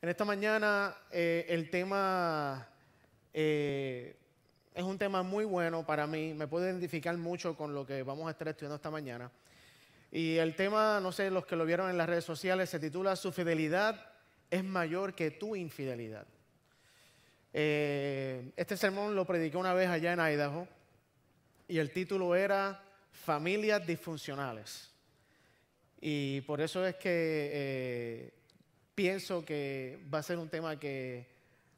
En esta mañana eh, el tema eh, es un tema muy bueno para mí, me puedo identificar mucho con lo que vamos a estar estudiando esta mañana. Y el tema, no sé, los que lo vieron en las redes sociales, se titula Su fidelidad es mayor que tu infidelidad. Eh, este sermón lo prediqué una vez allá en Idaho y el título era Familias disfuncionales. Y por eso es que pienso que va a ser un tema que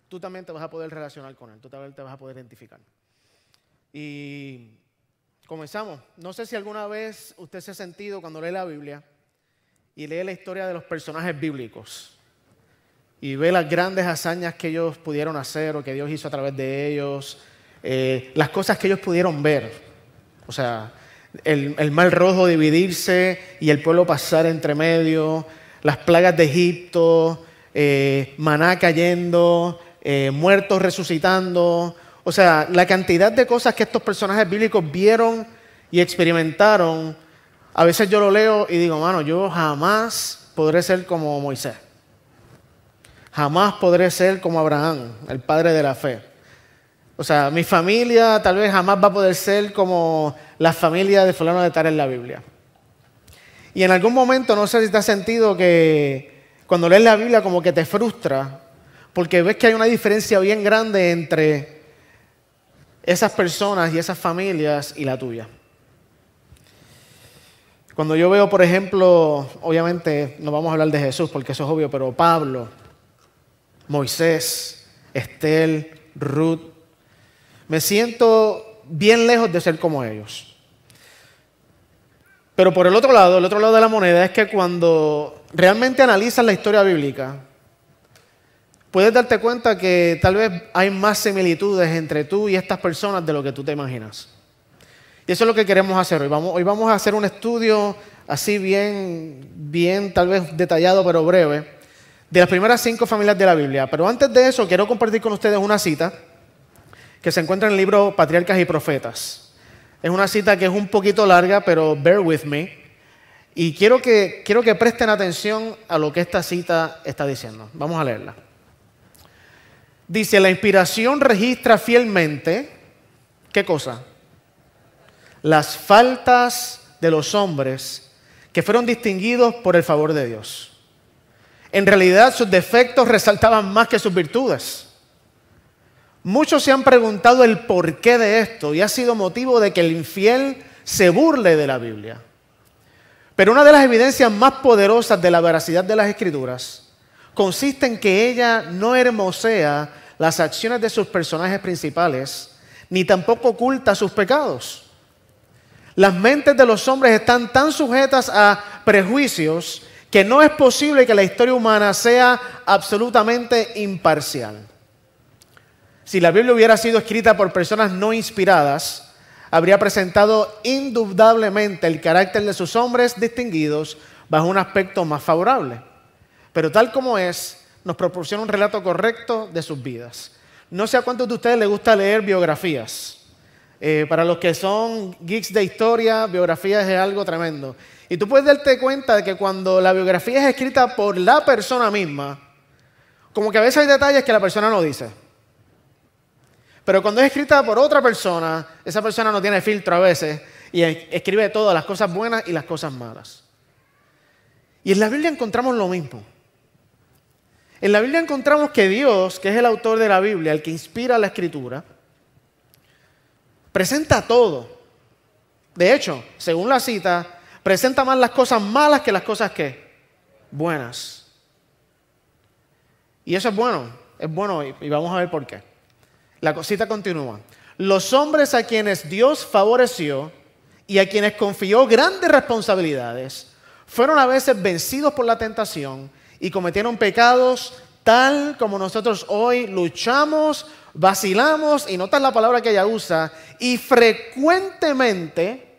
tú también te vas a poder relacionar con él, tú también te vas a poder identificar. Y comenzamos. No sé si alguna vez usted se ha sentido cuando lee la Biblia y lee la historia de los personajes bíblicos y ve las grandes hazañas que ellos pudieron hacer o que Dios hizo a través de ellos, eh, las cosas que ellos pudieron ver. O sea, el, el, mar rojo dividirse y el pueblo pasar entre medio, las plagas de Egipto, eh, maná cayendo, eh, muertos resucitando. O sea, la cantidad de cosas que estos personajes bíblicos vieron y experimentaron, a veces yo lo leo y digo, mano, yo jamás podré ser como Moisés. Jamás podré ser como Abraham, el padre de la fe. O sea, mi familia tal vez jamás va a poder ser como la familia de fulano de tal en la Biblia. Y en algún momento, no sé si te has sentido que cuando lees la Biblia como que te frustra, porque ves que hay una diferencia bien grande entre esas personas y esas familias y la tuya. Cuando yo veo, por ejemplo, obviamente no vamos a hablar de Jesús porque eso es obvio, pero Pablo, Moisés, Estel, Ruth, me siento bien lejos de ser como ellos. Pero por el otro lado, el otro lado de la moneda es que cuando realmente analizas la historia bíblica, puedes darte cuenta que tal vez hay más similitudes entre tú y estas personas de lo que tú te imaginas. Y eso es lo que queremos hacer hoy. Vamos, hoy vamos a hacer un estudio así bien, bien tal vez detallado pero breve, de las primeras cinco familias de la Biblia. Pero antes de eso quiero compartir con ustedes una cita que se encuentra en el libro Patriarcas y Profetas. Es una cita que es un poquito larga, pero bear with me. Y quiero que, quiero que presten atención a lo que esta cita está diciendo. Vamos a leerla. Dice, la inspiración registra fielmente, ¿qué cosa? Las faltas de los hombres que fueron distinguidos por el favor de Dios. En realidad sus defectos resaltaban más que sus virtudes. Muchos se han preguntado el porqué de esto y ha sido motivo de que el infiel se burle de la Biblia. Pero una de las evidencias más poderosas de la veracidad de las Escrituras consiste en que ella no hermosea las acciones de sus personajes principales, ni tampoco oculta sus pecados. Las mentes de los hombres están tan sujetas a prejuicios que no es posible que la historia humana sea absolutamente imparcial. Si la Biblia hubiera sido escrita por personas no inspiradas, habría presentado indudablemente el carácter de sus hombres distinguidos bajo un aspecto más favorable. Pero tal como es, nos proporciona un relato correcto de sus vidas. No sé a cuántos de ustedes les gusta leer biografías. Eh, para los que son geeks de historia, biografías es algo tremendo. Y tú puedes darte cuenta de que cuando la biografía es escrita por la persona misma, como que a veces hay detalles que la persona no dice. Pero cuando es escrita por otra persona, esa persona no tiene filtro a veces y escribe todas las cosas buenas y las cosas malas. Y en la Biblia encontramos lo mismo. En la Biblia encontramos que Dios, que es el autor de la Biblia, el que inspira la escritura, presenta todo. De hecho, según la cita, presenta más las cosas malas que las cosas que buenas. Y eso es bueno, es bueno y vamos a ver por qué. La cosita continúa. Los hombres a quienes Dios favoreció y a quienes confió grandes responsabilidades fueron a veces vencidos por la tentación y cometieron pecados tal como nosotros hoy luchamos, vacilamos, y notas la palabra que ella usa, y frecuentemente,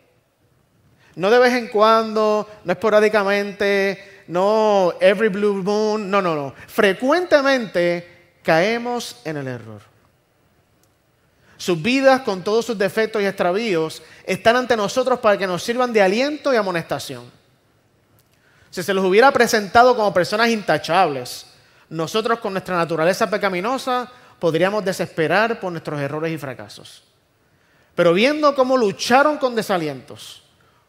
no de vez en cuando, no esporádicamente, no every blue moon, no, no, no, frecuentemente caemos en el error. Sus vidas, con todos sus defectos y extravíos, están ante nosotros para que nos sirvan de aliento y amonestación. Si se los hubiera presentado como personas intachables, nosotros con nuestra naturaleza pecaminosa podríamos desesperar por nuestros errores y fracasos. Pero viendo cómo lucharon con desalientos,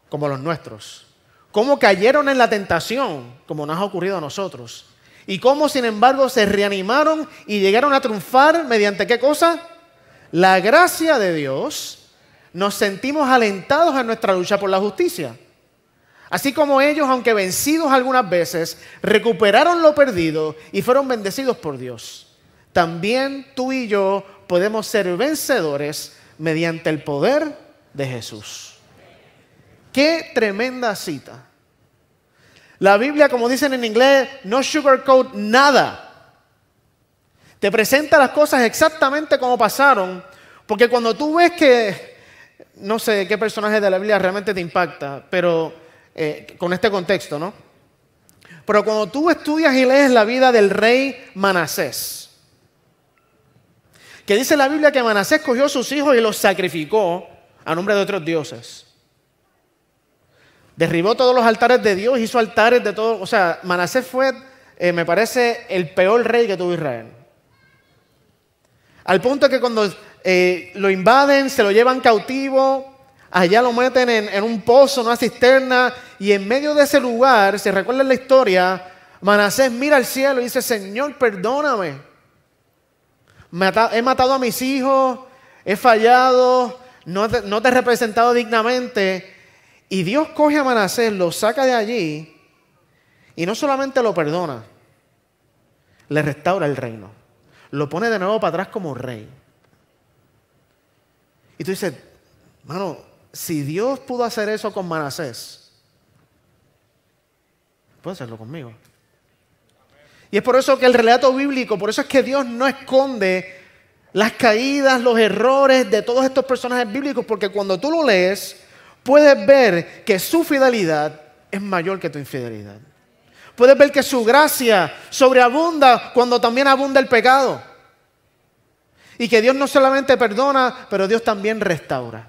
como los nuestros, cómo cayeron en la tentación, como nos ha ocurrido a nosotros, y cómo sin embargo se reanimaron y llegaron a triunfar mediante qué cosa? la gracia de Dios, nos sentimos alentados a nuestra lucha por la justicia. Así como ellos, aunque vencidos algunas veces, recuperaron lo perdido y fueron bendecidos por Dios. También tú y yo podemos ser vencedores mediante el poder de Jesús. Qué tremenda cita. La Biblia, como dicen en inglés, no sugarcoat nada. Te presenta las cosas exactamente como pasaron, porque cuando tú ves que, no sé qué personaje de la Biblia realmente te impacta, pero eh, con este contexto, ¿no? Pero cuando tú estudias y lees la vida del rey Manasés, que dice la Biblia que Manasés cogió a sus hijos y los sacrificó a nombre de otros dioses. Derribó todos los altares de Dios, hizo altares de todo. O sea, Manasés fue, eh, me parece, el peor rey que tuvo Israel. Al punto que cuando eh, lo invaden, se lo llevan cautivo, allá lo meten en, un pozo, en una cisterna, y en medio de ese lugar, se recuerda la historia, Manasés mira al cielo y dice, Señor, perdóname. He matado a mis hijos, he fallado, no te he representado dignamente. Y Dios coge a Manasés, lo saca de allí y no solamente lo perdona, le restaura el reino lo pone de nuevo para atrás como rey. Y tú dices, mano, si Dios pudo hacer eso con Manasés, puede hacerlo conmigo. Y es por eso que el relato bíblico, por eso es que Dios no esconde las caídas, los errores de todos estos personajes bíblicos, porque cuando tú lo lees, puedes ver que su fidelidad es mayor que tu infidelidad. Puedes ver que su gracia sobreabunda cuando también abunda el pecado. Y que Dios no solamente perdona, pero Dios también restaura.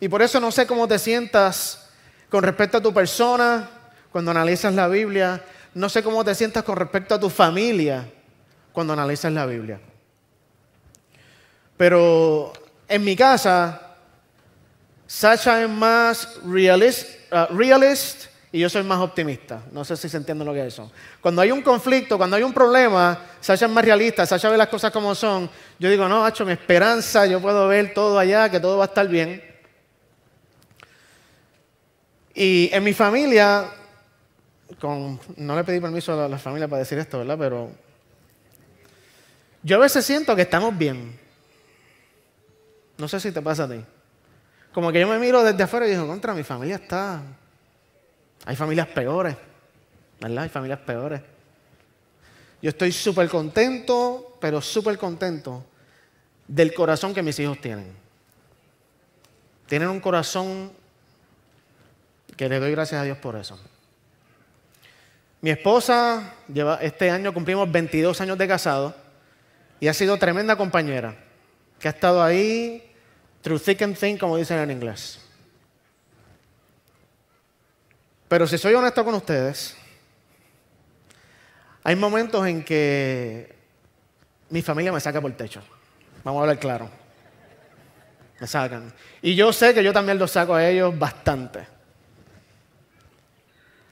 Y por eso no sé cómo te sientas con respecto a tu persona cuando analizas la Biblia. No sé cómo te sientas con respecto a tu familia cuando analizas la Biblia. Pero en mi casa, Sasha es más uh, realista y yo soy más optimista. No sé si se entiende lo que es eso. Cuando hay un conflicto, cuando hay un problema, Sasha es más realista, Sasha ve las cosas como son. Yo digo, no, hacho, mi esperanza, yo puedo ver todo allá, que todo va a estar bien. Y en mi familia, no le pedí permiso a la familia para decir esto, ¿verdad? Pero yo a veces siento que estamos bien. No sé si te pasa a ti. Como que yo me miro desde afuera y digo, contra, mi familia está... Hay familias peores, ¿verdad? Hay familias peores. Yo estoy súper contento, pero súper contento del corazón que mis hijos tienen. Tienen un corazón que le doy gracias a Dios por eso. Mi esposa, lleva, este año cumplimos 22 años de casado y ha sido tremenda compañera, que ha estado ahí Through thick and thin, como dicen en inglés. Pero si soy honesto con ustedes, hay momentos en que mi familia me saca por el techo. Vamos a hablar claro. Me sacan. Y yo sé que yo también los saco a ellos bastante.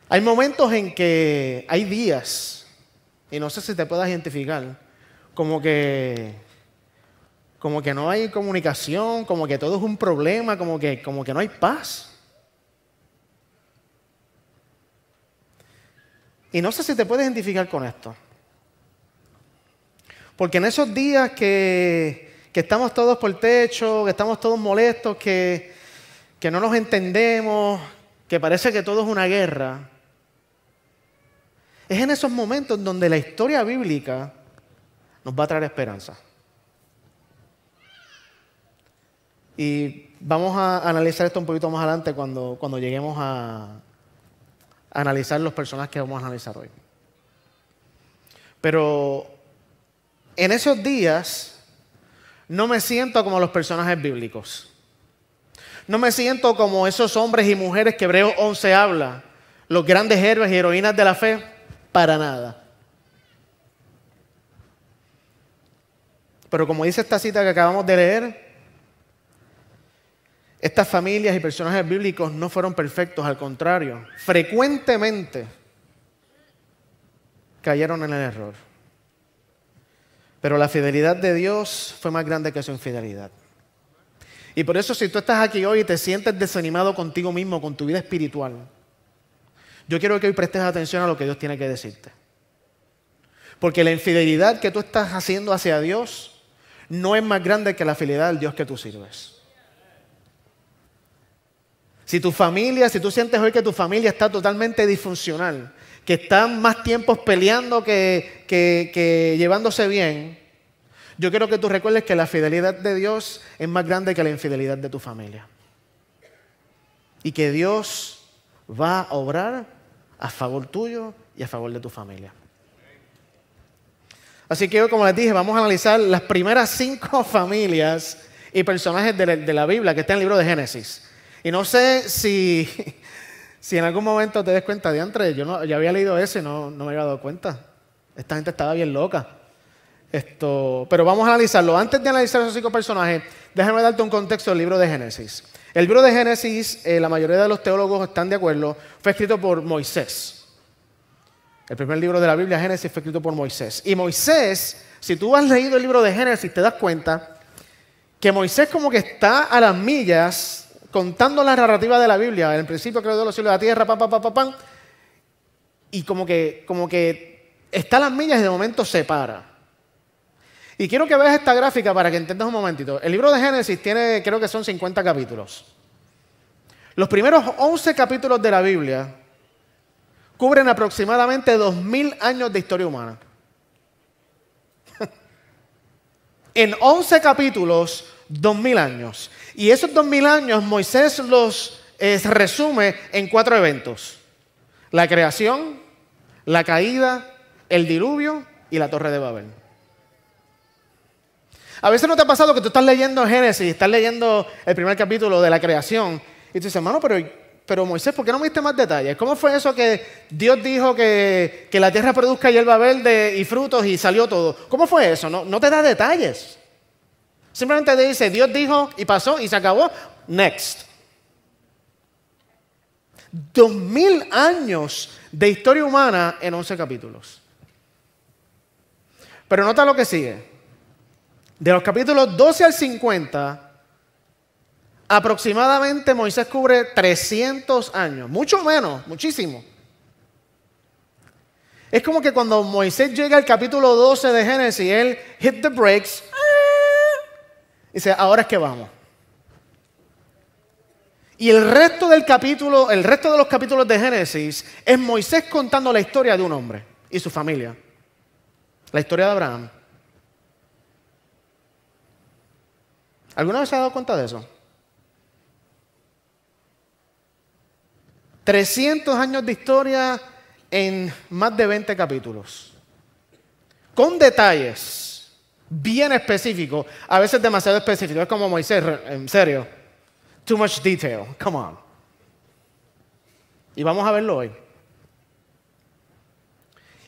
Hay momentos en que hay días, y no sé si te puedas identificar, como que como que no hay comunicación, como que todo es un problema, como que, como que no hay paz. Y no sé si te puedes identificar con esto. Porque en esos días que, que estamos todos por el techo, que estamos todos molestos, que, que no nos entendemos, que parece que todo es una guerra, es en esos momentos donde la historia bíblica nos va a traer esperanza. Y vamos a analizar esto un poquito más adelante cuando, lleguemos a, a analizar los personajes que vamos a analizar hoy. Pero en esos días no me siento como los personajes bíblicos. No me siento como esos hombres y mujeres que Hebreos 11 habla, los grandes héroes y heroínas de la fe, para nada. Pero como dice esta cita que acabamos de leer, estas familias y personajes bíblicos no fueron perfectos, al contrario, frecuentemente cayeron en el error. Pero la fidelidad de Dios fue más grande que su infidelidad. Y por eso si tú estás aquí hoy y te sientes desanimado contigo mismo, con tu vida espiritual, yo quiero que hoy prestes atención a lo que Dios tiene que decirte. Porque la infidelidad que tú estás haciendo hacia Dios no es más grande que la fidelidad del Dios que tú sirves. Si tu familia, si tú sientes hoy que tu familia está totalmente disfuncional, que están más tiempos peleando que, llevándose bien, yo quiero que tú recuerdes que la fidelidad de Dios es más grande que la infidelidad de tu familia. Y que Dios va a obrar a favor tuyo y a favor de tu familia. Así que hoy, como les dije, vamos a analizar las primeras cinco familias y personajes de la, de la Biblia que está en el libro de Génesis. Y no sé si, si en algún momento te des cuenta, de antes, yo no, ya había leído ese y no, no me había dado cuenta. Esta gente estaba bien loca. Esto, pero vamos a analizarlo. Antes de analizar esos cinco personajes, déjame darte un contexto del libro de Génesis. El libro de Génesis, eh, la mayoría de los teólogos están de acuerdo, fue escrito por Moisés. El primer libro de la Biblia, Génesis, fue escrito por Moisés. Y Moisés, si tú has leído el libro de Génesis, te das cuenta que Moisés como que está a las millas contando la narrativa de la Biblia, en el principio creo de los cielos y la tierra, pam, pam, pam, pam, pam, y como que, como que está las millas y de momento se para. Y quiero que veas esta gráfica para que entendas un momentito. El libro de Génesis tiene, creo que son 50 capítulos. Los primeros 11 capítulos de la Biblia cubren aproximadamente 2.000 años de historia humana. en 11 capítulos, 2.000 años. Y esos dos mil años Moisés los eh, resume en cuatro eventos. La creación, la caída, el diluvio y la torre de Babel. A veces no te ha pasado que tú estás leyendo Génesis, estás leyendo el primer capítulo de la creación y tú dices, hermano, pero, pero Moisés, ¿por qué no me diste más detalles? ¿Cómo fue eso que Dios dijo que, la tierra produzca hierba verde y frutos y salió todo? ¿Cómo fue eso? No, no te da detalles. Simplemente dice, Dios dijo y pasó y se acabó. Next. Dos mil años de historia humana en once capítulos. Pero nota lo que sigue. De los capítulos 12 al 50, aproximadamente Moisés cubre 300 años. Mucho menos, muchísimo. Es como que cuando Moisés llega al capítulo 12 de Génesis, él hit the brakes. Dice, ahora es que vamos. Y el resto del capítulo, el resto de los capítulos de Génesis es Moisés contando la historia de un hombre y su familia. La historia de Abraham. ¿Alguna vez se ha dado cuenta de eso? 300 años de historia en más de 20 capítulos. Con detalles bien específico, a veces demasiado específico. Es como Moisés, en serio. Too much detail, come on. Y vamos a verlo hoy.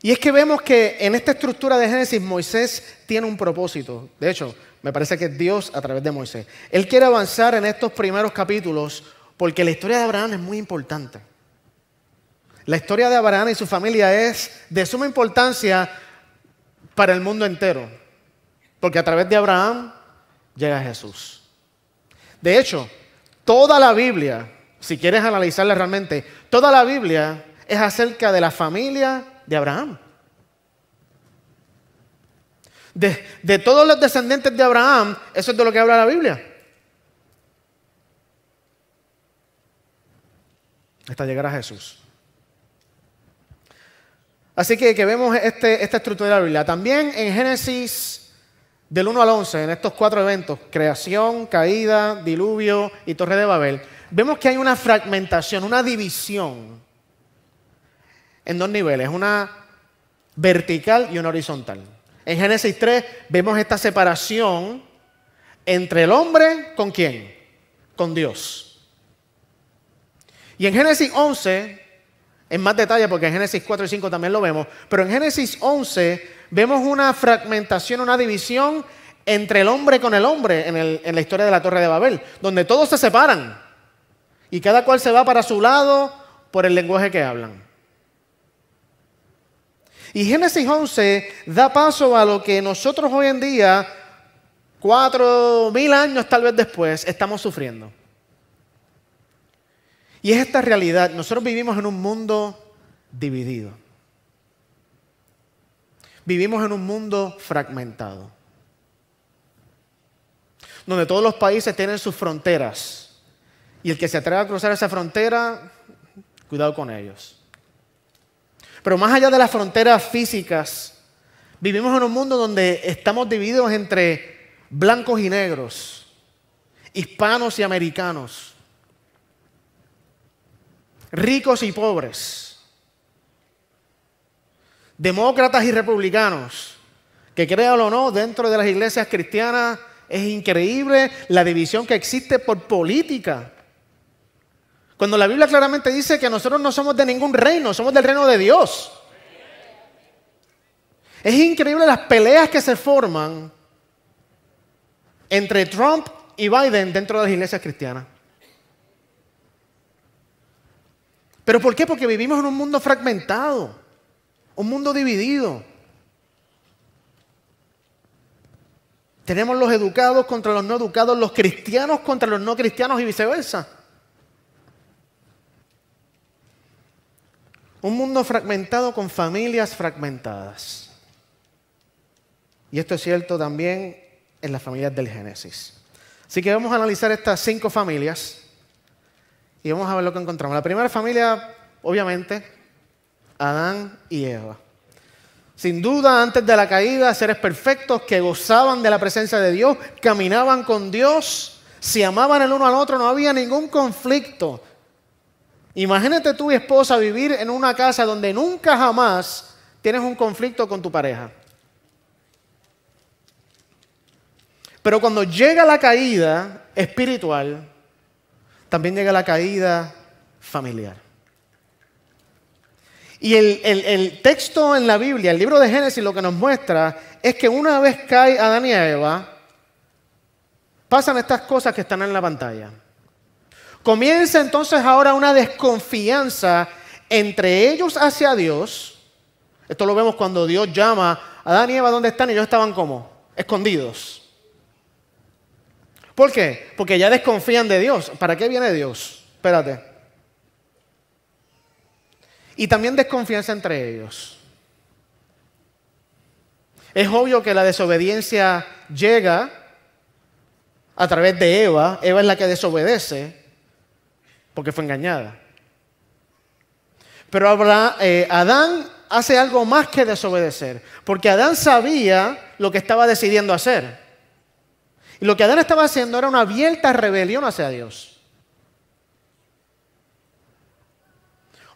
Y es que vemos que en esta estructura de Génesis Moisés tiene un propósito. De hecho, me parece que es Dios a través de Moisés. Él quiere avanzar en estos primeros capítulos porque la historia de Abraham es muy importante. La historia de Abraham y su familia es de suma importancia para el mundo entero. Porque a través de Abraham llega Jesús. De hecho, toda la Biblia, si quieres analizarla realmente, toda la Biblia es acerca de la familia de Abraham. De, todos los descendientes de Abraham, eso es de lo que habla la Biblia. Hasta llegar a Jesús. Así que, que vemos este, esta estructura de la Biblia. También en Génesis del 1 al 11, en estos cuatro eventos, creación, caída, diluvio y torre de Babel, vemos que hay una fragmentación, una división en dos niveles, una vertical y una horizontal. En Génesis 3 vemos esta separación entre el hombre con quién, con Dios. Y en Génesis 11 en más detalle, porque en Génesis 4 y 5 también lo vemos, pero en Génesis 11 vemos una fragmentación, una división entre el hombre con el hombre en, la historia de la Torre de Babel, donde todos se separan y cada cual se va para su lado por el lenguaje que hablan. Y Génesis 11 da paso a lo que nosotros hoy en día, cuatro mil años tal vez después, estamos sufriendo. Y es esta realidad. Nosotros vivimos en un mundo dividido. Vivimos en un mundo fragmentado. Donde todos los países tienen sus fronteras. Y el que se atreva a cruzar esa frontera, cuidado con ellos. Pero más allá de las fronteras físicas, vivimos en un mundo donde estamos divididos entre blancos y negros, hispanos y americanos ricos y pobres, demócratas y republicanos, que créanlo o no, dentro de las iglesias cristianas es increíble la división que existe por política. Cuando la Biblia claramente dice que nosotros no somos de ningún reino, somos del reino de Dios. Es increíble las peleas que se forman entre Trump y Biden dentro de las iglesias cristianas. ¿Pero por qué? Porque vivimos en un mundo fragmentado, un mundo dividido. Tenemos los educados contra los no educados, los cristianos contra los no cristianos y viceversa. Un mundo fragmentado con familias fragmentadas. Y esto es cierto también en las familias del Génesis. Así que vamos a analizar estas cinco familias y vamos a ver lo que encontramos. La primera familia, obviamente, Adán y Eva. Sin duda, antes de la caída, seres perfectos que gozaban de la presencia de Dios, caminaban con Dios, se amaban el uno al otro, no había ningún conflicto. Imagínate tú y esposa vivir en una casa donde nunca jamás tienes un conflicto con tu pareja. Pero cuando llega la caída espiritual, también llega la caída familiar. Y el, texto en la Biblia, el libro de Génesis, lo que nos muestra es que una vez cae Adán y Eva, pasan estas cosas que están en la pantalla. Comienza entonces ahora una desconfianza entre ellos hacia Dios. Esto lo vemos cuando Dios llama a Adán y Eva, ¿dónde están? Y ellos estaban como escondidos. ¿Por qué? Porque ya desconfían de Dios. ¿Para qué viene Dios? Espérate. Y también desconfianza entre ellos. Es obvio que la desobediencia llega a través de Eva. Eva es la que desobedece porque fue engañada. Pero eh, Adán hace algo más que desobedecer, porque Adán sabía lo que estaba decidiendo hacer. Y lo que Adán estaba haciendo era una abierta rebelión hacia Dios.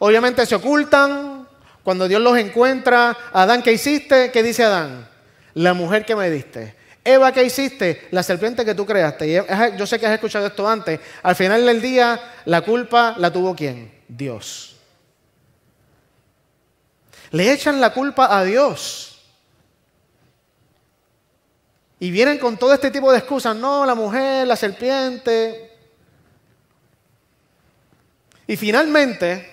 Obviamente se ocultan. Cuando Dios los encuentra, Adán, ¿qué hiciste? ¿Qué dice Adán? La mujer que me diste. Eva, ¿qué hiciste? La serpiente que tú creaste. yo sé que has escuchado esto antes. Al final del día, la culpa la tuvo quién? Dios. Le echan la culpa a Dios. Y vienen con todo este tipo de excusas, no, la mujer, la serpiente. Y finalmente,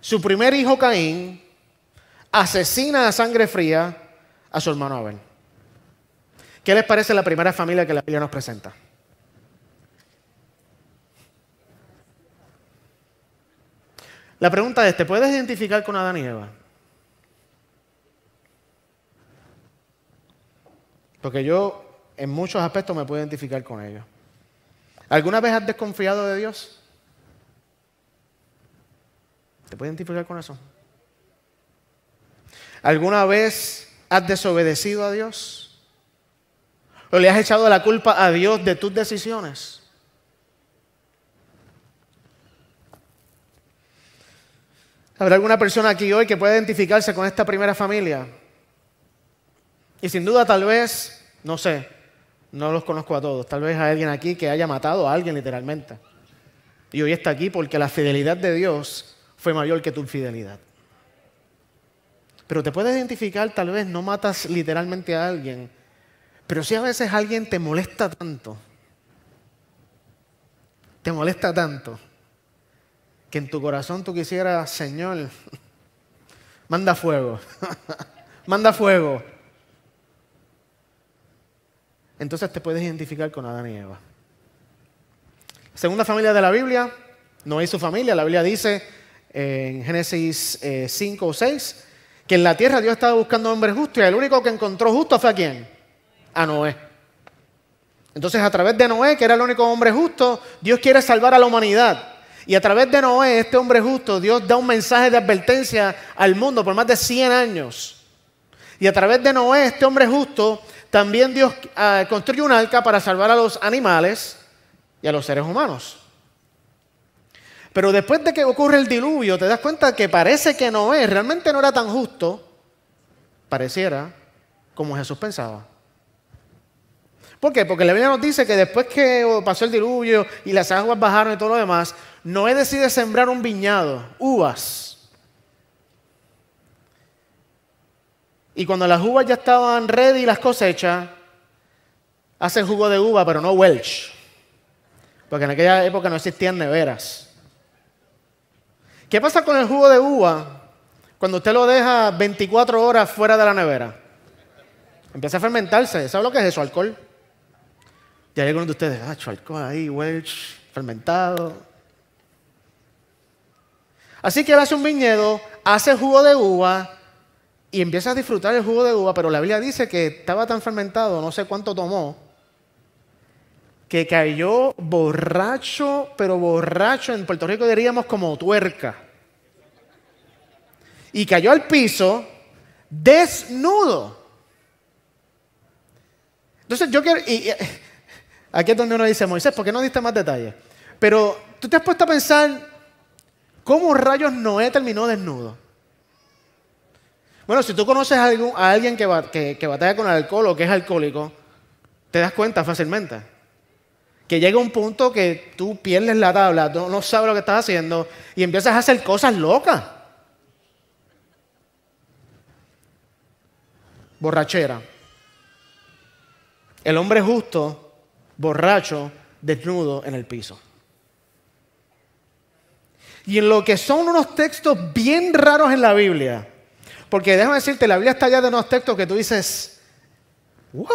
su primer hijo Caín asesina a sangre fría a su hermano Abel. ¿Qué les parece la primera familia que la Biblia nos presenta? La pregunta es, ¿te puedes identificar con Adán y Eva? Porque yo en muchos aspectos me puedo identificar con ellos. ¿Alguna vez has desconfiado de Dios? ¿Te puedes identificar con eso? ¿Alguna vez has desobedecido a Dios? ¿O le has echado la culpa a Dios de tus decisiones? ¿Habrá alguna persona aquí hoy que pueda identificarse con esta primera familia? Y sin duda tal vez, no sé, no los conozco a todos, tal vez hay alguien aquí que haya matado a alguien literalmente. Y hoy está aquí porque la fidelidad de Dios fue mayor que tu infidelidad. Pero te puedes identificar, tal vez no matas literalmente a alguien, pero si a veces alguien te molesta tanto, te molesta tanto, que en tu corazón tú quisieras, Señor, manda fuego, manda fuego, entonces te puedes identificar con Adán y Eva. Segunda familia de la Biblia, Noé y su familia. La Biblia dice eh, en Génesis 5 eh, o 6 que en la tierra Dios estaba buscando hombres justos y el único que encontró justo fue a quién? A Noé. Entonces a través de Noé, que era el único hombre justo, Dios quiere salvar a la humanidad. Y a través de Noé, este hombre justo, Dios da un mensaje de advertencia al mundo por más de 100 años. Y a través de Noé, este hombre justo, también Dios ah, construyó un arca para salvar a los animales y a los seres humanos. Pero después de que ocurre el diluvio, te das cuenta que parece que no es, realmente no era tan justo, pareciera, como Jesús pensaba. ¿Por qué? Porque la Biblia nos dice que después que pasó el diluvio y las aguas bajaron y todo lo demás, Noé decide sembrar un viñado, uvas. Y cuando las uvas ya estaban ready y las cosechas, hacen jugo de uva, pero no Welsh. Porque en aquella época no existían neveras. ¿Qué pasa con el jugo de uva cuando usted lo deja 24 horas fuera de la nevera? Empieza a fermentarse. ¿Sabe lo que es eso? Alcohol. Y hay algunos de ustedes, ah, alcohol ahí, Welsh, fermentado. Así que él hace un viñedo, hace jugo de uva, y empieza a disfrutar el jugo de uva, pero la Biblia dice que estaba tan fermentado, no sé cuánto tomó, que cayó borracho, pero borracho, en Puerto Rico diríamos como tuerca. Y cayó al piso desnudo. Entonces yo quiero... aquí es donde uno dice, Moisés, ¿por qué no diste más detalles? Pero tú te has puesto a pensar cómo rayos Noé terminó desnudo. Bueno, si tú conoces a, alguien que, batalla con alcohol o que es alcohólico, te das cuenta fácilmente. Que llega un punto que tú pierdes la tabla, no sabes lo que estás haciendo y empiezas a hacer cosas locas. Borrachera. El hombre justo, borracho, desnudo en el piso. Y en lo que son unos textos bien raros en la Biblia, porque déjame decirte, la Biblia está allá de unos textos que tú dices, ¿what?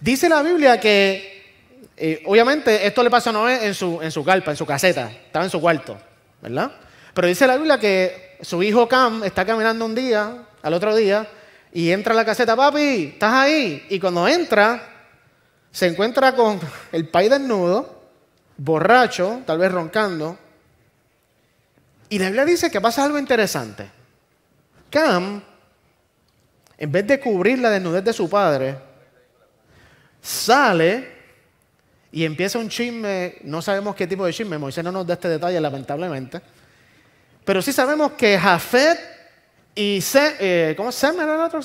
Dice la Biblia que, eh, obviamente, esto le pasó a Noé en su, en su en su caseta, estaba en su cuarto, ¿verdad? Pero dice la Biblia que su hijo Cam está caminando un día, al otro día, y entra a la caseta, papi, estás ahí. Y cuando entra, se encuentra con el país desnudo, borracho, tal vez roncando, y la Biblia dice que pasa algo interesante. Cam, en vez de cubrir la desnudez de su padre, sale y empieza un chisme, no sabemos qué tipo de chisme, Moisés no nos da este detalle lamentablemente, pero sí sabemos que Jafet y Sem, eh, ¿cómo Sem era el otro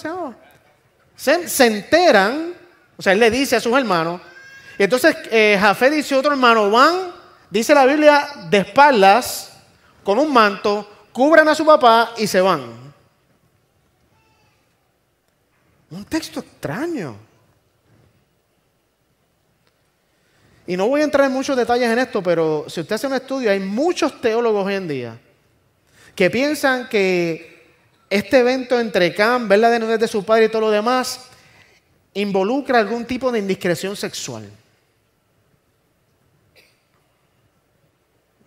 se se enteran, o sea, él le dice a sus hermanos, y entonces eh, Jafet dice otro hermano, van, dice la Biblia, de espaldas, con un manto, cubran a su papá y se van. Un texto extraño. Y no voy a entrar en muchos detalles en esto, pero si usted hace un estudio, hay muchos teólogos hoy en día que piensan que este evento entre Cam, ver la denudez de su padre y todo lo demás, involucra algún tipo de indiscreción sexual.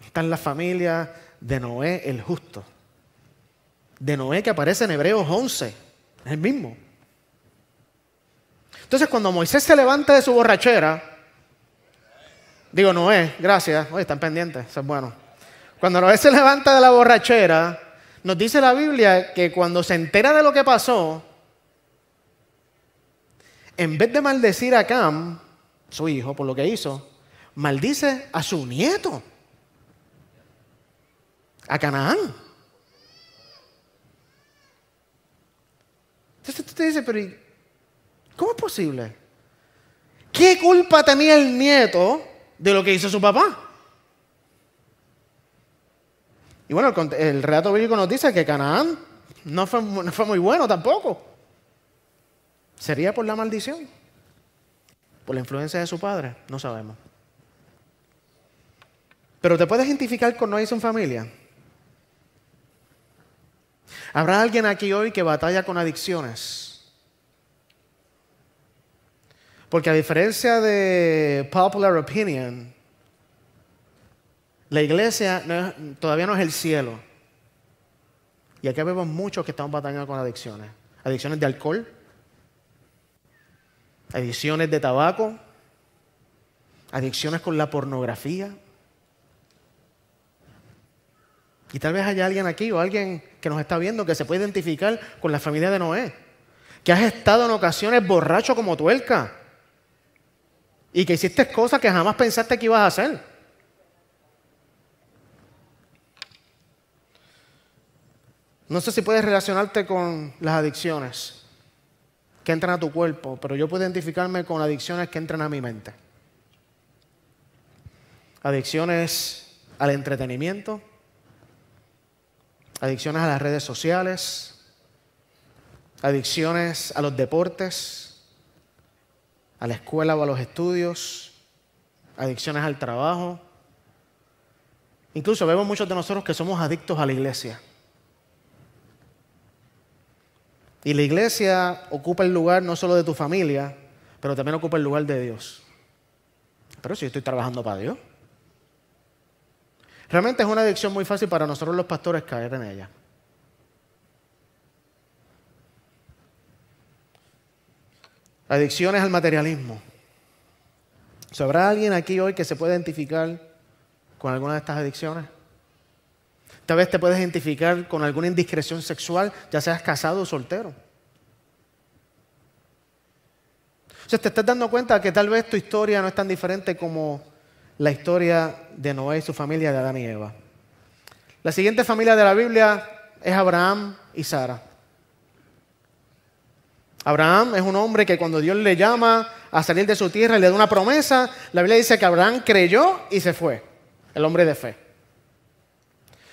Están las familias, de Noé el justo. De Noé que aparece en Hebreos 11, es el mismo. Entonces cuando Moisés se levanta de su borrachera, digo Noé, gracias, hoy están pendientes, eso es bueno. Cuando Noé se levanta de la borrachera, nos dice la Biblia que cuando se entera de lo que pasó, en vez de maldecir a Cam, su hijo, por lo que hizo, maldice a su nieto a Canaán. Entonces tú te dices, pero ¿cómo es posible? ¿Qué culpa tenía el nieto de lo que hizo su papá? Y bueno, el, relato bíblico nos dice que Canaán no fue, muy bueno tampoco. ¿Sería por la maldición? ¿Por la influencia de su padre? No sabemos. Pero te puedes identificar con no hizo su familia. ¿Habrá alguien aquí hoy que batalla con adicciones? Porque a diferencia de popular opinion, la iglesia todavía no es el cielo. Y aquí vemos muchos que están batallando con adicciones. Adicciones de alcohol, adicciones de tabaco, adicciones con la pornografía, y tal vez haya alguien aquí o alguien que nos está viendo que se puede identificar con la familia de Noé, que has estado en ocasiones borracho como tuerca y que hiciste cosas que jamás pensaste que ibas a hacer. No sé si puedes relacionarte con las adicciones que entran a tu cuerpo, pero yo puedo identificarme con adicciones que entran a mi mente. Adicciones al entretenimiento, adicciones a las redes sociales, adicciones a los deportes, a la escuela o a los estudios, adicciones al trabajo. Incluso vemos muchos de nosotros que somos adictos a la iglesia. Y la iglesia ocupa el lugar no solo de tu familia, pero también ocupa el lugar de Dios. Pero si estoy trabajando para Dios. Realmente es una adicción muy fácil para nosotros los pastores caer en ella. Adicciones al materialismo. ¿Sabrá alguien aquí hoy que se puede identificar con alguna de estas adicciones? Tal vez te puedes identificar con alguna indiscreción sexual, ya seas casado o soltero. O sea, te estás dando cuenta que tal vez tu historia no es tan diferente como la historia de Noé y su familia de Adán y Eva. La siguiente familia de la Biblia es Abraham y Sara. Abraham es un hombre que cuando Dios le llama a salir de su tierra y le da una promesa, la Biblia dice que Abraham creyó y se fue, el hombre de fe.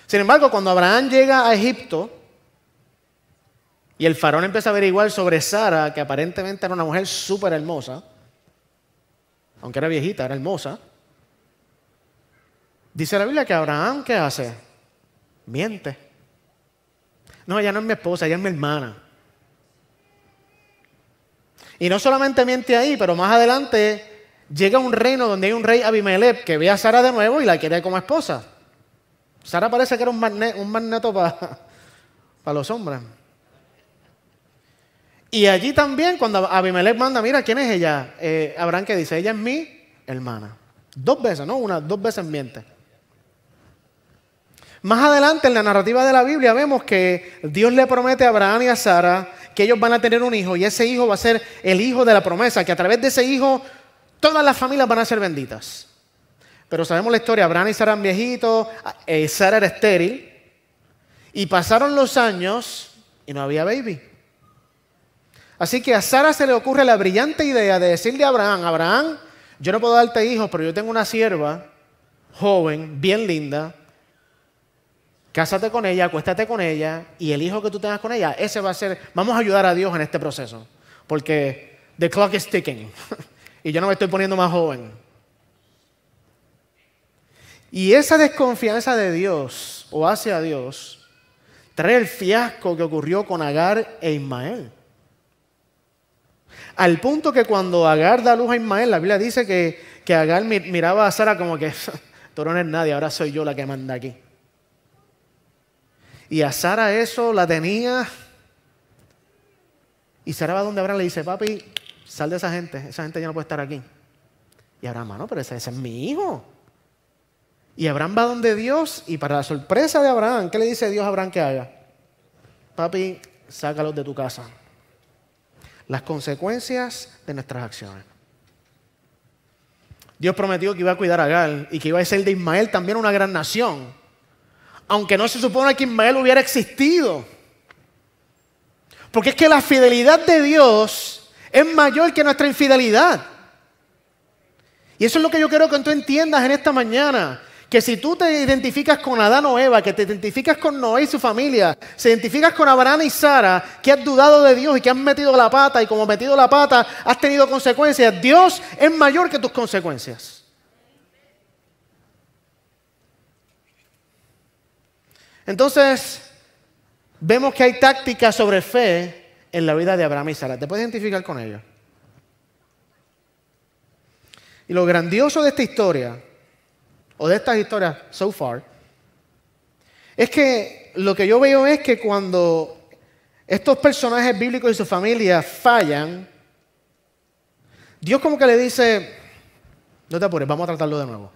Sin embargo, cuando Abraham llega a Egipto y el faraón empieza a averiguar sobre Sara, que aparentemente era una mujer súper hermosa, aunque era viejita, era hermosa, Dice la Biblia que Abraham, ¿qué hace? Miente. No, ella no es mi esposa, ella es mi hermana. Y no solamente miente ahí, pero más adelante llega a un reino donde hay un rey Abimelech que ve a Sara de nuevo y la quiere como esposa. Sara parece que era un, magneto, para los hombres. Y allí también, cuando Abimelech manda, mira, ¿quién es ella? Eh, Abraham que dice, ella es mi hermana. Dos veces, ¿no? Una, dos veces miente. Más adelante en la narrativa de la Biblia vemos que Dios le promete a Abraham y a Sara que ellos van a tener un hijo y ese hijo va a ser el hijo de la promesa, que a través de ese hijo todas las familias van a ser benditas. Pero sabemos la historia, Abraham y Sara eran viejitos, eh, Sara era estéril y pasaron los años y no había baby. Así que a Sara se le ocurre la brillante idea de decirle a Abraham, Abraham, yo no puedo darte hijos, pero yo tengo una sierva joven, bien linda, Cásate con ella, acuéstate con ella y el hijo que tú tengas con ella, ese va a ser, vamos a ayudar a Dios en este proceso, porque the clock is ticking y yo no me estoy poniendo más joven. Y esa desconfianza de Dios o hacia Dios trae el fiasco que ocurrió con Agar e Ismael. Al punto que cuando Agar da luz a Ismael, la Biblia dice que, Agar miraba a Sara como que, tú no eres nadie, ahora soy yo la que manda aquí. Y a Sara eso la tenía. Y Sara va donde Abraham le dice, papi, sal de esa gente, esa gente ya no puede estar aquí. Y Abraham, mano, pero ese, es mi hijo. Y Abraham va donde Dios y para la sorpresa de Abraham, ¿qué le dice Dios a Abraham que haga? Papi, sácalos de tu casa. Las consecuencias de nuestras acciones. Dios prometió que iba a cuidar a Gal y que iba a ser de Ismael también una gran nación aunque no se supone que Ismael hubiera existido. Porque es que la fidelidad de Dios es mayor que nuestra infidelidad. Y eso es lo que yo quiero que tú entiendas en esta mañana. Que si tú te identificas con Adán o Eva, que te identificas con Noé y su familia, se identificas con Abraham y Sara, que has dudado de Dios y que has metido la pata, y como metido la pata has tenido consecuencias, Dios es mayor que tus consecuencias. Entonces, vemos que hay tácticas sobre fe en la vida de Abraham y Sara. ¿Te puedes identificar con ellos? Y lo grandioso de esta historia, o de estas historias so far, es que lo que yo veo es que cuando estos personajes bíblicos y su familia fallan, Dios como que le dice, no te apures, vamos a tratarlo de nuevo.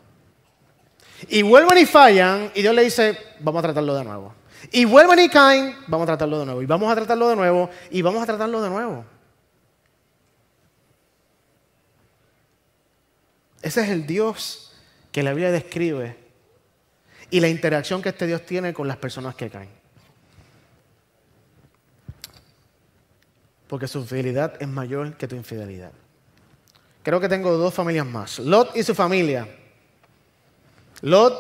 Y vuelven y fallan, y Dios le dice, vamos a tratarlo de nuevo. Y vuelven y caen, vamos a tratarlo de nuevo. Y vamos a tratarlo de nuevo, y vamos a tratarlo de nuevo. Ese es el Dios que la Biblia describe y la interacción que este Dios tiene con las personas que caen. Porque su fidelidad es mayor que tu infidelidad. Creo que tengo dos familias más. Lot y su familia. Lot,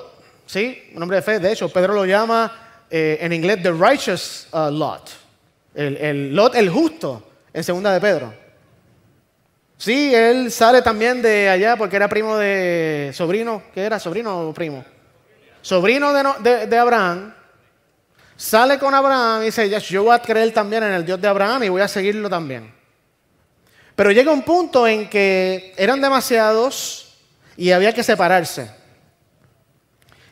sí, un hombre de fe. De hecho, Pedro lo llama eh, en inglés the righteous uh, Lot. El, Lot, el justo, en segunda de Pedro. Sí, él sale también de allá porque era primo de sobrino. ¿Qué era? ¿Sobrino o primo? Sobrino de, de Abraham. Sale con Abraham y dice, yo voy a creer también en el Dios de Abraham y voy a seguirlo también. Pero llega un punto en que eran demasiados y había que separarse.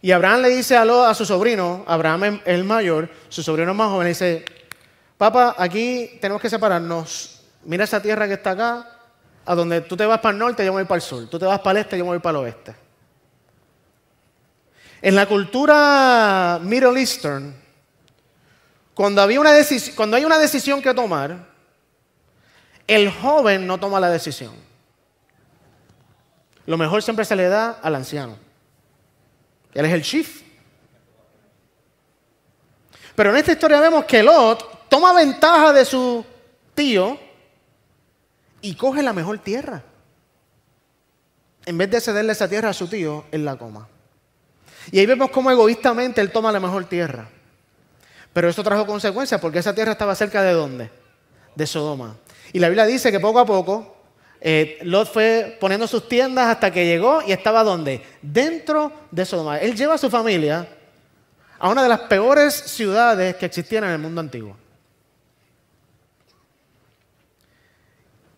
Y Abraham le dice a, a su sobrino, Abraham es el mayor, su sobrino más joven, le dice, papá, aquí tenemos que separarnos. Mira esa tierra que está acá, a donde tú te vas para el norte, yo me voy para el sur. Tú te vas para el este, yo me voy para el oeste. En la cultura Middle Eastern, cuando hay una decisión que tomar, el joven no toma la decisión. Lo mejor siempre se le da al anciano. Él es el chief. Pero en esta historia vemos que Lot toma ventaja de su tío y coge la mejor tierra. En vez de cederle esa tierra a su tío, él la coma. Y ahí vemos cómo egoístamente él toma la mejor tierra. Pero eso trajo consecuencias porque esa tierra estaba cerca de dónde? De Sodoma. Y la Biblia dice que poco a poco eh, Lot fue poniendo sus tiendas hasta que llegó y estaba donde? Dentro de Sodoma. Él lleva a su familia a una de las peores ciudades que existían en el mundo antiguo.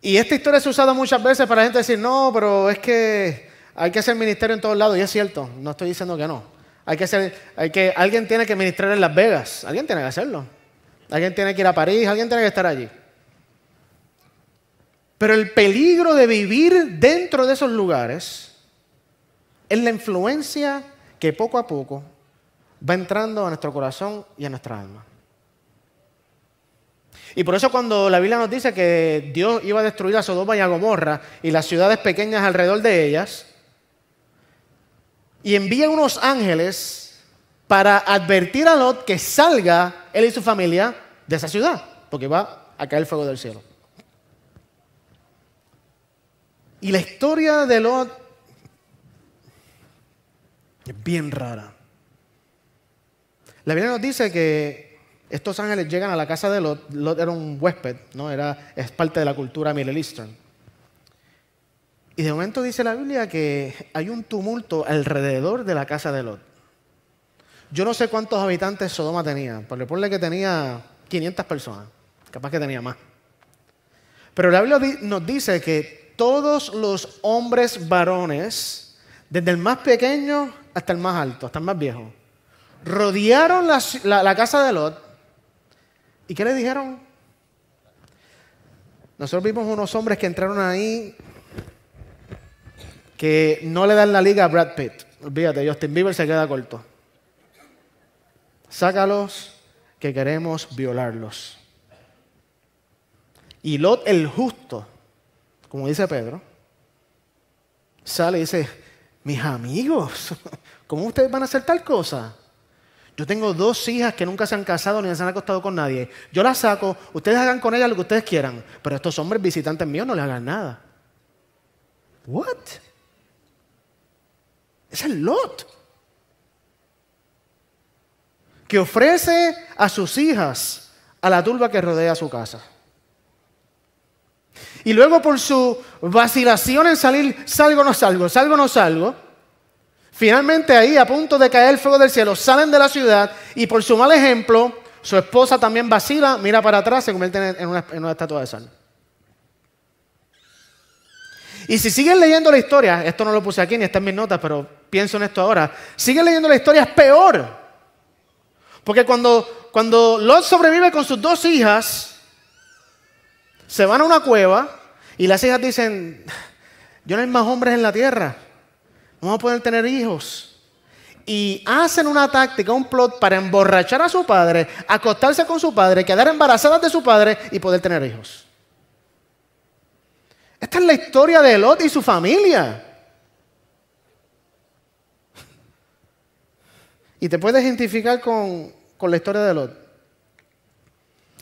Y esta historia se ha usado muchas veces para la gente decir, no, pero es que hay que hacer ministerio en todos lados. Y es cierto, no estoy diciendo que no. Hay que hacer, hay que, alguien tiene que ministrar en Las Vegas. Alguien tiene que hacerlo. Alguien tiene que ir a París, alguien tiene que estar allí. Pero el peligro de vivir dentro de esos lugares es la influencia que poco a poco va entrando a nuestro corazón y a nuestra alma. Y por eso cuando la Biblia nos dice que Dios iba a destruir a Sodoma y a Gomorra y las ciudades pequeñas alrededor de ellas, y envía unos ángeles para advertir a Lot que salga él y su familia de esa ciudad, porque va a caer el fuego del cielo. Y la historia de Lot es bien rara. La Biblia nos dice que estos ángeles llegan a la casa de Lot. Lot era un huésped, ¿no? Era, es parte de la cultura Middle Eastern. Y de momento dice la Biblia que hay un tumulto alrededor de la casa de Lot. Yo no sé cuántos habitantes Sodoma tenía, pero ponle que tenía 500 personas, capaz que tenía más. Pero la Biblia nos dice que todos los hombres varones, desde el más pequeño hasta el más alto, hasta el más viejo, rodearon la, casa de Lot. ¿Y qué le dijeron? Nosotros vimos unos hombres que entraron ahí que no le dan la liga a Brad Pitt. Olvídate, Justin Bieber se queda corto. Sácalos que queremos violarlos. Y Lot el justo como dice Pedro, sale y dice, mis amigos, ¿cómo ustedes van a hacer tal cosa? Yo tengo dos hijas que nunca se han casado ni se han acostado con nadie. Yo las saco, ustedes hagan con ellas lo que ustedes quieran, pero estos hombres visitantes míos no le hagan nada. What? Es el Lot. Que ofrece a sus hijas a la turba que rodea su casa. Y luego por su vacilación en salir, salgo, no salgo, salgo, no salgo, finalmente ahí a punto de caer el fuego del cielo, salen de la ciudad y por su mal ejemplo, su esposa también vacila, mira para atrás, se convierte en una, estatua de sal. Y si siguen leyendo la historia, esto no lo puse aquí ni está en mis notas, pero pienso en esto ahora, siguen leyendo la historia, es peor. Porque cuando, cuando Lot sobrevive con sus dos hijas, se van a una cueva y las hijas dicen, yo no hay más hombres en la tierra, no vamos a poder tener hijos. Y hacen una táctica, un plot para emborrachar a su padre, acostarse con su padre, quedar embarazadas de su padre y poder tener hijos. Esta es la historia de Lot y su familia. Y te puedes identificar con, con la historia de Lot.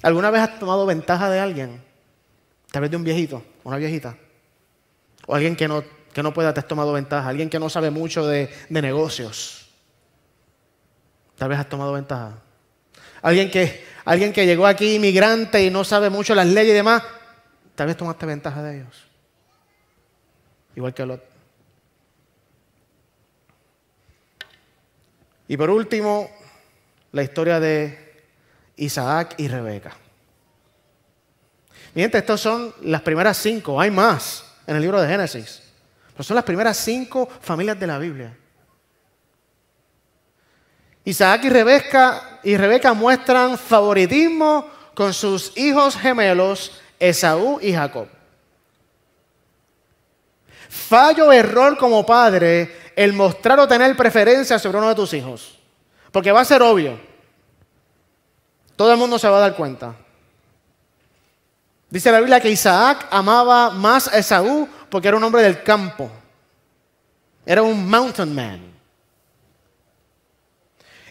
¿Alguna vez has tomado ventaja de alguien? Tal vez de un viejito, una viejita. O alguien que no, que no pueda, te has tomado ventaja. Alguien que no sabe mucho de, negocios. Tal vez has tomado ventaja. Alguien que, alguien que llegó aquí inmigrante y no sabe mucho las leyes y demás. Tal vez tomaste ventaja de ellos. Igual que otro. Y por último, la historia de Isaac y Rebeca. Miren, estas son las primeras cinco, hay más en el libro de Génesis. Pero son las primeras cinco familias de la Biblia. Isaac y Rebeca, y Rebeca muestran favoritismo con sus hijos gemelos, Esaú y Jacob. Fallo error como padre el mostrar o tener preferencia sobre uno de tus hijos. Porque va a ser obvio. Todo el mundo se va a dar cuenta. Dice la Biblia que Isaac amaba más a Esaú porque era un hombre del campo. Era un mountain man.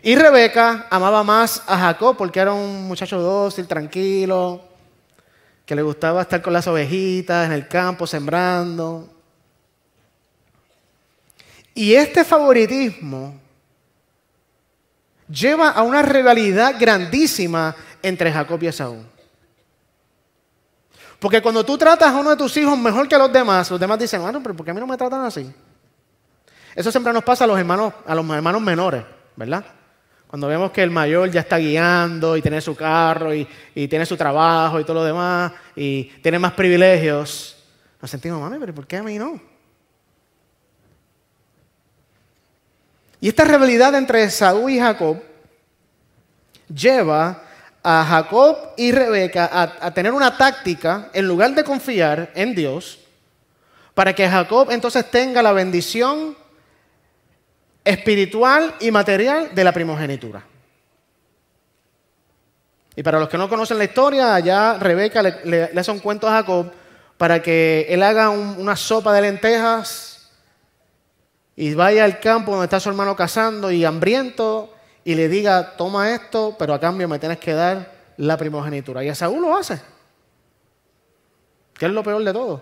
Y Rebeca amaba más a Jacob porque era un muchacho dócil, tranquilo, que le gustaba estar con las ovejitas en el campo sembrando. Y este favoritismo lleva a una rivalidad grandísima entre Jacob y Esaú. Porque cuando tú tratas a uno de tus hijos mejor que los demás, los demás dicen, bueno, ah, pero ¿por qué a mí no me tratan así? Eso siempre nos pasa a los hermanos, a los hermanos menores, ¿verdad? Cuando vemos que el mayor ya está guiando y tiene su carro y, tiene su trabajo y todo lo demás y tiene más privilegios, nos sentimos, mami, pero ¿por qué a mí no? Y esta rivalidad entre Saúl y Jacob lleva a Jacob y Rebeca a, tener una táctica en lugar de confiar en Dios para que Jacob entonces tenga la bendición espiritual y material de la primogenitura. Y para los que no conocen la historia, allá Rebeca le, hace un cuento a Jacob para que él haga una sopa de lentejas y vaya al campo donde está su hermano cazando y hambriento y le diga, toma esto, pero a cambio me tienes que dar la primogenitura. Y Esaú lo hace. ¿Qué es lo peor de todo?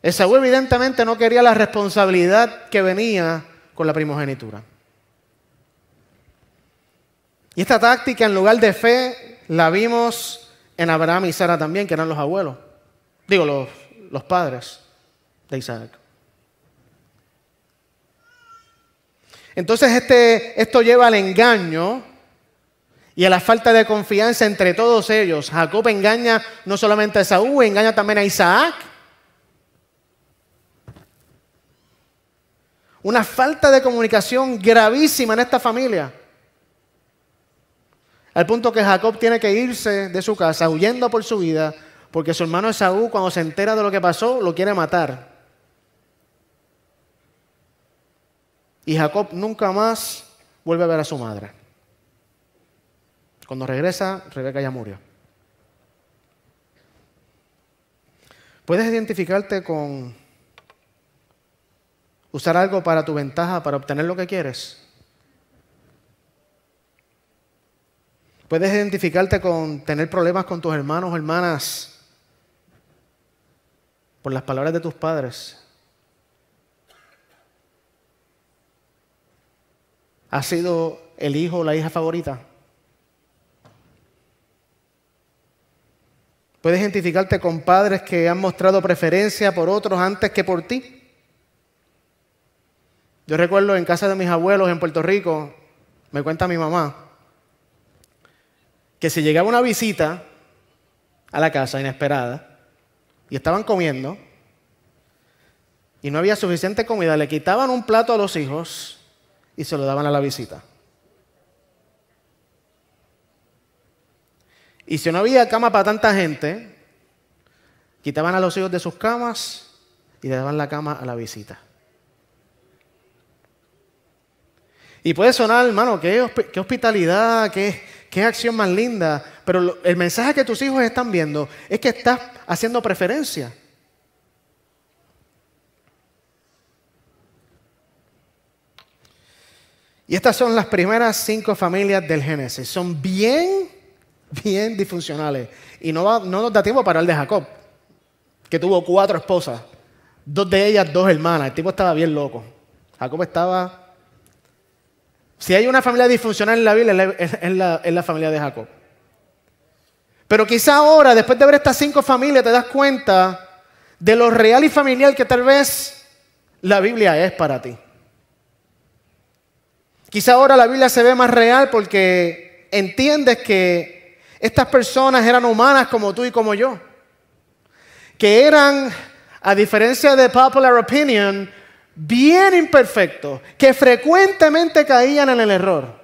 Esaú evidentemente no quería la responsabilidad que venía con la primogenitura. Y esta táctica en lugar de fe la vimos en Abraham y Sara también, que eran los abuelos, digo, los, los padres de Isaac. Entonces este, esto lleva al engaño y a la falta de confianza entre todos ellos. Jacob engaña no solamente a Saúl, engaña también a Isaac. Una falta de comunicación gravísima en esta familia. Al punto que Jacob tiene que irse de su casa huyendo por su vida, porque su hermano Esaú, cuando se entera de lo que pasó, lo quiere matar. Y Jacob nunca más vuelve a ver a su madre. Cuando regresa, Rebeca ya murió. ¿Puedes identificarte con usar algo para tu ventaja, para obtener lo que quieres? ¿Puedes identificarte con tener problemas con tus hermanos o hermanas por las palabras de tus padres? Ha sido el hijo o la hija favorita? ¿Puedes identificarte con padres que han mostrado preferencia por otros antes que por ti? Yo recuerdo en casa de mis abuelos en Puerto Rico, me cuenta mi mamá, que si llegaba una visita a la casa inesperada y estaban comiendo y no había suficiente comida, le quitaban un plato a los hijos y se lo daban a la visita. Y si no había cama para tanta gente, quitaban a los hijos de sus camas y le daban la cama a la visita. Y puede sonar, hermano, qué, qué hospitalidad, qué, qué acción más linda, pero el mensaje que tus hijos están viendo es que estás haciendo preferencia. Y estas son las primeras cinco familias del Génesis. Son bien, bien disfuncionales. Y no, nos da tiempo para el de Jacob, que tuvo cuatro esposas, dos de ellas, dos hermanas. El tipo estaba bien loco. Jacob estaba... Si hay una familia disfuncional en la Biblia, es la familia de Jacob. Pero quizá ahora, después de ver estas cinco familias, te das cuenta de lo real y familiar que tal vez la Biblia es para ti. Quizá ahora la Biblia se ve más real porque entiendes que estas personas eran humanas como tú y como yo. Que eran, a diferencia de popular opinion, bien imperfectos, que frecuentemente caían en el error.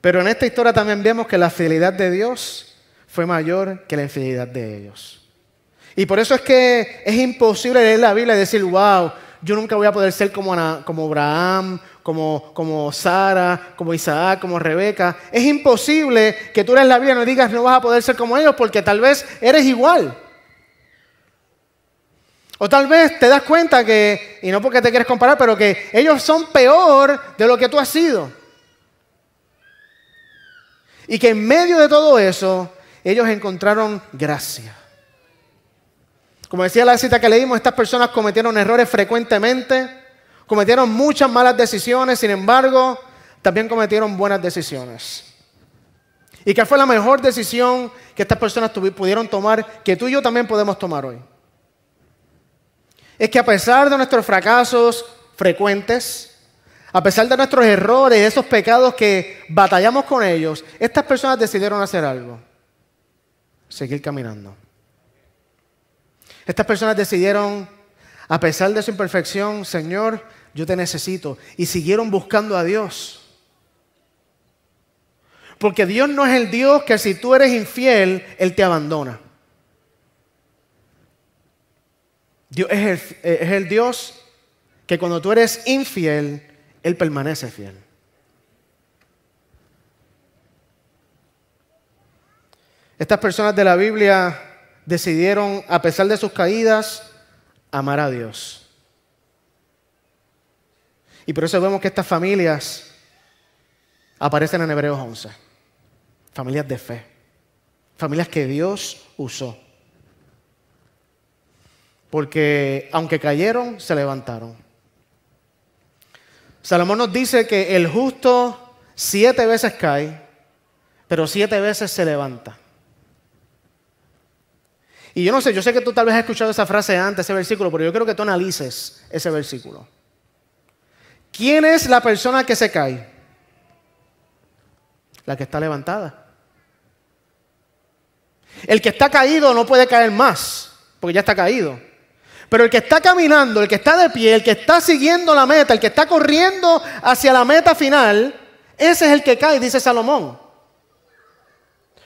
Pero en esta historia también vemos que la fidelidad de Dios fue mayor que la infidelidad de ellos. Y por eso es que es imposible leer la Biblia y decir, wow, yo nunca voy a poder ser como, como Abraham, como, Sara, como Isaac, como Rebeca. Es imposible que tú leas la Biblia y no digas, no vas a poder ser como ellos porque tal vez eres igual. O tal vez te das cuenta que, y no porque te quieres comparar, pero que ellos son peor de lo que tú has sido. Y que en medio de todo eso, ellos encontraron gracia. Como decía la cita que leímos, estas personas cometieron errores frecuentemente, cometieron muchas malas decisiones, sin embargo, también cometieron buenas decisiones. ¿Y qué fue la mejor decisión que estas personas pudieron tomar, que tú y yo también podemos tomar hoy? Es que a pesar de nuestros fracasos frecuentes, a pesar de nuestros errores y esos pecados que batallamos con ellos, estas personas decidieron hacer algo, seguir caminando. Estas personas decidieron, a pesar de su imperfección, Señor, yo te necesito. Y siguieron buscando a Dios. Porque Dios no es el Dios que si tú eres infiel, Él te abandona. Dios es el, es el Dios que cuando tú eres infiel, Él permanece fiel. Estas personas de la Biblia decidieron, a pesar de sus caídas, amar a Dios. Y por eso vemos que estas familias aparecen en Hebreos 11. Familias de fe. Familias que Dios usó. Porque aunque cayeron, se levantaron. Salomón nos dice que el justo siete veces cae, pero siete veces se levanta. Y yo no sé, yo sé que tú tal vez has escuchado esa frase antes, ese versículo, pero yo creo que tú analices ese versículo. ¿Quién es la persona que se cae? La que está levantada. El que está caído no puede caer más, porque ya está caído. Pero el que está caminando, el que está de pie, el que está siguiendo la meta, el que está corriendo hacia la meta final, ese es el que cae, dice Salomón.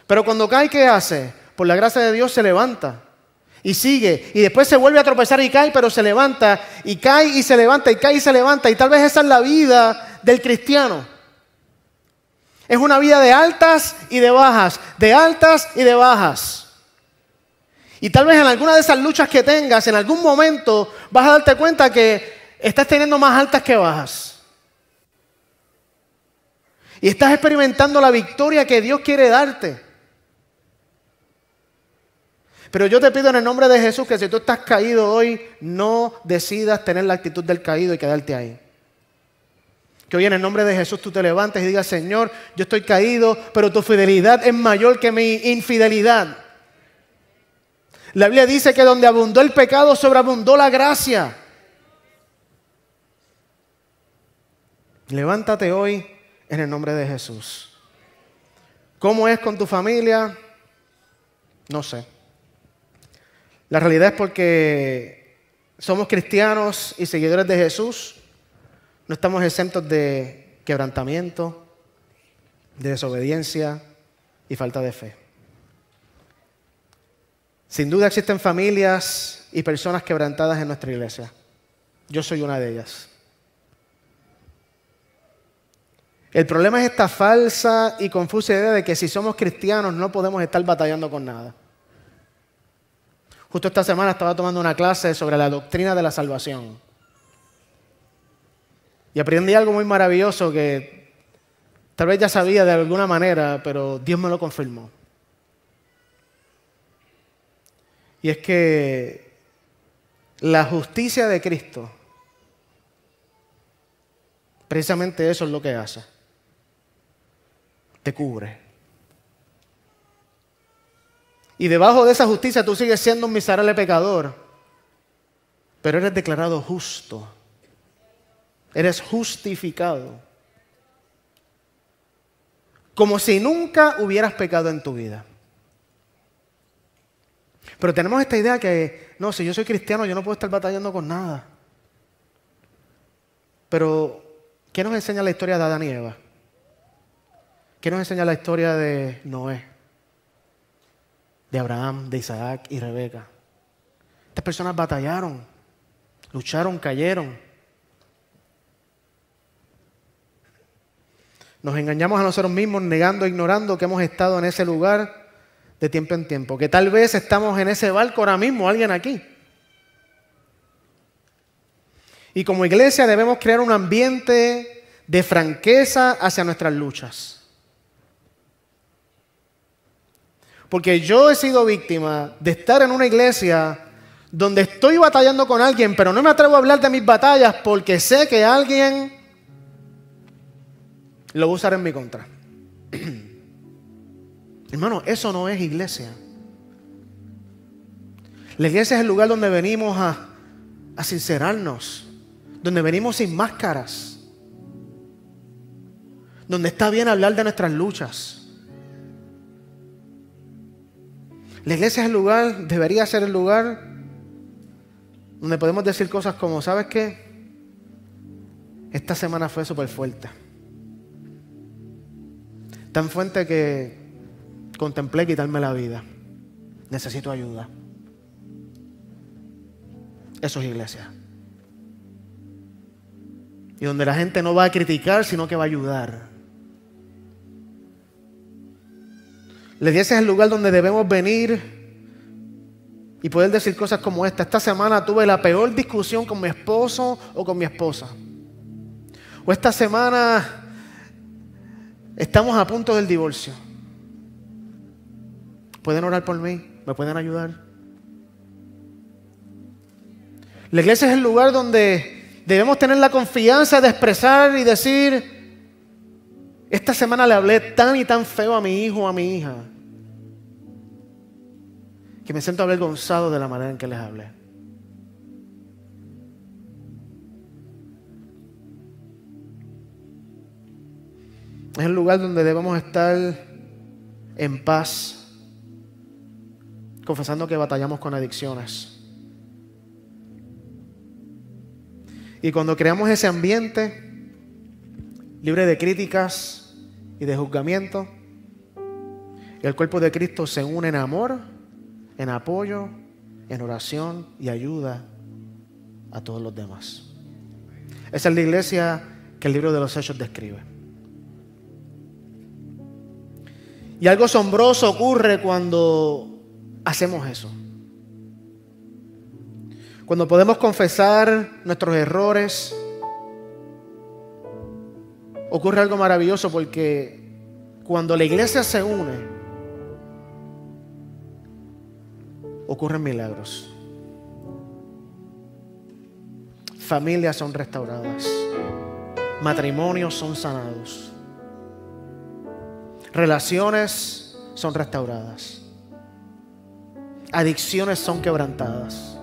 Pero cuando cae, ¿qué hace? por la gracia de Dios se levanta y sigue. Y después se vuelve a tropezar y cae, pero se levanta. Y cae y se levanta y cae y se levanta. Y tal vez esa es la vida del cristiano. Es una vida de altas y de bajas, de altas y de bajas. Y tal vez en alguna de esas luchas que tengas, en algún momento vas a darte cuenta que estás teniendo más altas que bajas. Y estás experimentando la victoria que Dios quiere darte. Pero yo te pido en el nombre de Jesús que si tú estás caído hoy, no decidas tener la actitud del caído y quedarte ahí. Que hoy en el nombre de Jesús tú te levantes y digas, Señor, yo estoy caído, pero tu fidelidad es mayor que mi infidelidad. La Biblia dice que donde abundó el pecado, sobreabundó la gracia. Levántate hoy en el nombre de Jesús. ¿Cómo es con tu familia? No sé. La realidad es porque somos cristianos y seguidores de Jesús, no estamos exentos de quebrantamiento, de desobediencia y falta de fe. Sin duda existen familias y personas quebrantadas en nuestra iglesia. Yo soy una de ellas. El problema es esta falsa y confusa idea de que si somos cristianos no podemos estar batallando con nada. Justo esta semana estaba tomando una clase sobre la doctrina de la salvación. Y aprendí algo muy maravilloso que tal vez ya sabía de alguna manera, pero Dios me lo confirmó. Y es que la justicia de Cristo, precisamente eso es lo que hace. Te cubre. Y debajo de esa justicia tú sigues siendo un miserable pecador, pero eres declarado justo. Eres justificado. Como si nunca hubieras pecado en tu vida. Pero tenemos esta idea que, no, si yo soy cristiano, yo no puedo estar batallando con nada. Pero, ¿qué nos enseña la historia de Adán y Eva? ¿Qué nos enseña la historia de Noé? de Abraham, de Isaac y Rebeca. Estas personas batallaron, lucharon, cayeron. Nos engañamos a nosotros mismos negando, ignorando que hemos estado en ese lugar de tiempo en tiempo, que tal vez estamos en ese barco ahora mismo, alguien aquí. Y como iglesia debemos crear un ambiente de franqueza hacia nuestras luchas. Porque yo he sido víctima de estar en una iglesia donde estoy batallando con alguien, pero no me atrevo a hablar de mis batallas porque sé que alguien lo va a usar en mi contra. Hermano, eso no es iglesia. La iglesia es el lugar donde venimos a, a sincerarnos, donde venimos sin máscaras, donde está bien hablar de nuestras luchas La iglesia es el lugar, debería ser el lugar donde podemos decir cosas como, ¿sabes qué? Esta semana fue súper fuerte. Tan fuerte que contemplé quitarme la vida. Necesito ayuda. Eso es iglesia. Y donde la gente no va a criticar, sino que va a ayudar. La iglesia es el lugar donde debemos venir y poder decir cosas como esta. Esta semana tuve la peor discusión con mi esposo o con mi esposa. O esta semana estamos a punto del divorcio. ¿Pueden orar por mí? ¿Me pueden ayudar? La iglesia es el lugar donde debemos tener la confianza de expresar y decir, esta semana le hablé tan y tan feo a mi hijo o a mi hija que me siento avergonzado de la manera en que les hablé. Es el lugar donde debemos estar en paz, confesando que batallamos con adicciones. Y cuando creamos ese ambiente, libre de críticas y de juzgamiento. El cuerpo de Cristo se une en amor, en apoyo, en oración y ayuda a todos los demás. Esa es la iglesia que el libro de los Hechos describe. Y algo asombroso ocurre cuando hacemos eso. Cuando podemos confesar nuestros errores, ocurre algo maravilloso porque cuando la iglesia se une, ocurren milagros. Familias son restauradas. Matrimonios son sanados. Relaciones son restauradas. Adicciones son quebrantadas.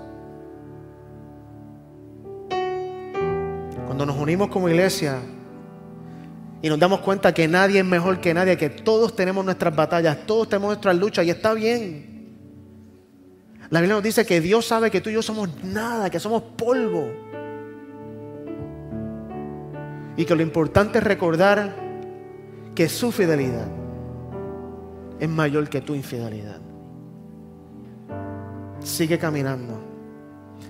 Cuando nos unimos como iglesia, y nos damos cuenta que nadie es mejor que nadie, que todos tenemos nuestras batallas, todos tenemos nuestras luchas y está bien. La Biblia nos dice que Dios sabe que tú y yo somos nada, que somos polvo. Y que lo importante es recordar que su fidelidad es mayor que tu infidelidad. Sigue caminando,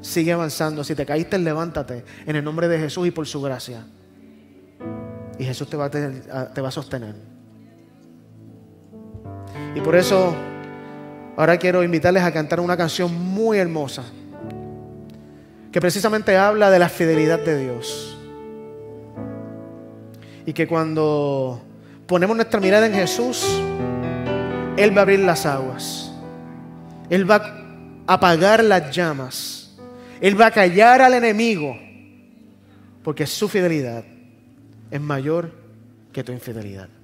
sigue avanzando. Si te caíste, levántate en el nombre de Jesús y por su gracia y Jesús te va a, te va a sostener. Y por eso ahora quiero invitarles a cantar una canción muy hermosa que precisamente habla de la fidelidad de Dios. Y que cuando ponemos nuestra mirada en Jesús, Él va a abrir las aguas. Él va a apagar las llamas. Él va a callar al enemigo porque es su fidelidad es mayor que tu infidelidad.